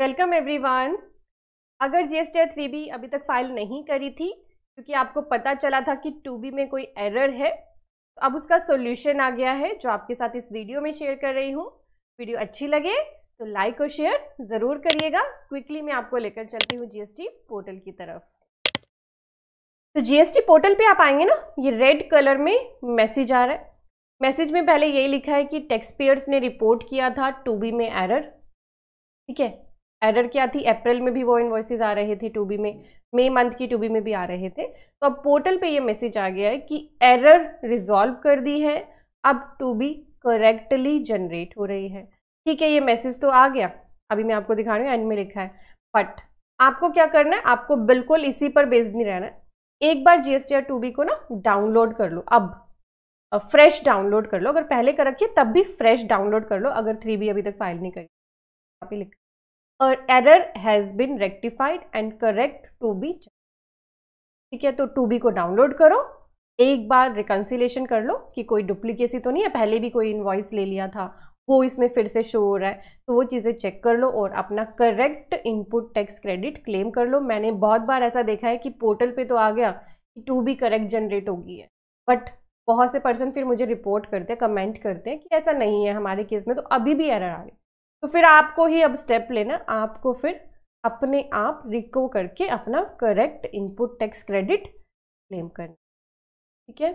welcome everyone अगर G S three B अभी तक फाइल नहीं करी थी क्योंकि आपको पता चला था कि टू बी में कोई एरर है तो अब उसका सोल्यूशन आ गया है जो आपके साथ इस वीडियो में शेयर कर रही हूँ वीडियो अच्छी लगे तो लाइक और शेयर ज़रूर करिएगा क्विकली मैं आपको लेकर चलती हूँ जीएसटी पोर्टल की तरफ तो जीएसटी पोर्टल पर आप आएंगे ना ये रेड कलर में मैसेज आ रहा है मैसेज में पहले यही लिखा है कि टैक्स पेयर्स ने रिपोर्ट किया था टू बी में एरर ठीक है एरर क्या थी अप्रैल में भी वो इन्वॉइसिस आ रहे थे टू बी में मे मंथ की टू बी में भी आ रहे थे तो अब पोर्टल पे ये मैसेज आ गया है कि एरर रिजॉल्व कर दी है अब टू बी करेक्टली जनरेट हो रही है ठीक है ये मैसेज तो आ गया अभी मैं आपको दिखा रही हूँ एंड में लिखा है बट आपको क्या करना है आपको बिल्कुल इसी पर बेस्ड नहीं रहना है एक बार G S T R two B को ना डाउनलोड कर लो अब फ्रेश डाउनलोड कर लो अगर पहले कर रखिए तब भी फ्रेश डाउनलोड कर लो अगर थ्री बी अभी तक फाइल नहीं करी आप ही लिखा और error has been rectified and correct two B ठीक है तो टू बी को डाउनलोड करो एक बार रिकन्सिलेशन कर लो कि कोई डुप्लीकेसी तो नहीं है पहले भी कोई इन्वॉइस ले लिया था वो इसमें फिर से शो हो रहा है तो वो चीज़ें चेक कर लो और अपना correct input tax credit claim कर लो मैंने बहुत बार ऐसा देखा है कि पोर्टल पे तो आ गया कि टू बी करेक्ट जनरेट होगी है बट बहुत से पर्सन फिर मुझे रिपोर्ट करते हैं कमेंट करते हैं कि ऐसा नहीं है हमारे केस में तो अभी भी एरर आ रही तो फिर आपको ही अब स्टेप लेना आपको फिर अपने आप रिको करके अपना correct input tax credit claim करना ठीक है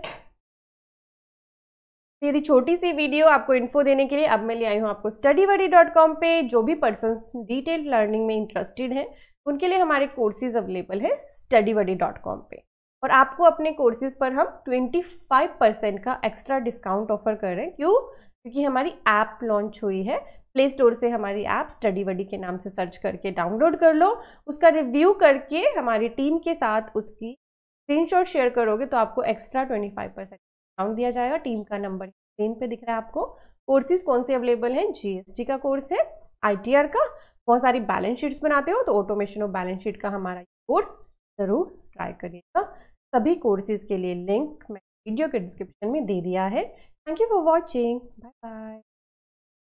तो यदि छोटी सी वीडियो आपको इन्फो देने के लिए अब मैं ले आई हूँ आपको स्टडी वडी डॉट कॉम पर जो भी पर्सन डिटेल लर्निंग में इंटरेस्टेड हैं उनके लिए हमारे कोर्सेज अवेलेबल है स्टडी वडी डॉट कॉम पर और आपको अपने कोर्सेज पर हम 25 परसेंट का एक्स्ट्रा डिस्काउंट ऑफर कर रहे हैं क्यों क्योंकि हमारी ऐप लॉन्च हुई है प्ले स्टोर से हमारी ऐप स्टडी वडी के नाम से सर्च करके डाउनलोड कर लो उसका रिव्यू करके हमारी टीम के साथ उसकी स्क्रीनशॉट शेयर करोगे तो आपको extra twenty five percent discount दिया जाएगा टीम का नंबर स्क्रीन पे दिख रहा है आपको कोर्सेज कौन से अवेलेबल हैं जीएसटी का कोर्स है आईटीआर का बहुत सारी बैलेंस शीट्स बनाते हो तो ऑटोमेशन और बैलेंस शीट का हमारा कोर्स ज़रूर ट्राई करिएगा सभी कोर्सेज के लिए लिंक मैं वीडियो के डिस्क्रिप्शन में दे दिया है thank you for watching bye bye